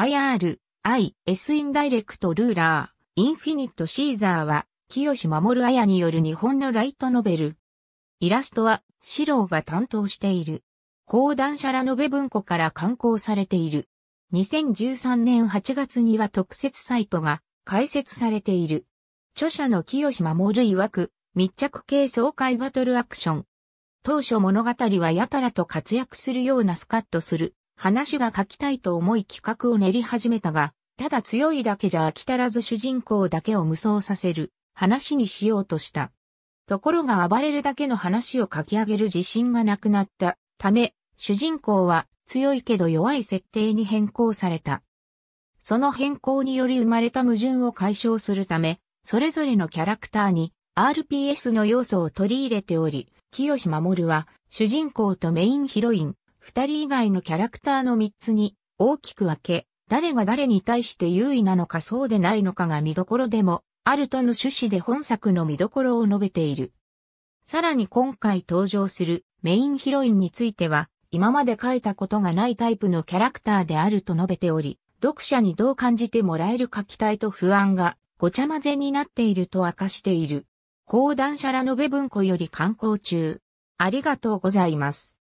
IR、I、S インダイレクトルーラー、インフィニットシーザーは、清守綾による日本のライトノベル。イラストは、四郎が担当している。講談社らのべ文庫から刊行されている。2013年8月には特設サイトが開設されている。著者の清守曰く、密着系爽快バトルアクション。当初物語はやたらと活躍するようなスカッとする話が書きたいと思い企画を練り始めたが、ただ強いだけじゃ飽き足らず主人公だけを無双させる話にしようとした。ところが暴れるだけの話を書き上げる自信がなくなったため、主人公は強いけど弱い設定に変更された。その変更により生まれた矛盾を解消するため、それぞれのキャラクターに RPS の要素を取り入れており、清守は主人公とメインヒロイン、二人以外のキャラクターの三つに大きく分け、誰が誰に対して優位なのかそうでないのかが見どころでも、あるとの趣旨で本作の見どころを述べている。さらに今回登場するメインヒロインについては、今まで書いたことがないタイプのキャラクターであると述べており、読者にどう感じてもらえるか期待と不安がごちゃ混ぜになっていると明かしている。講談社らの部分庫より観光中。ありがとうございます。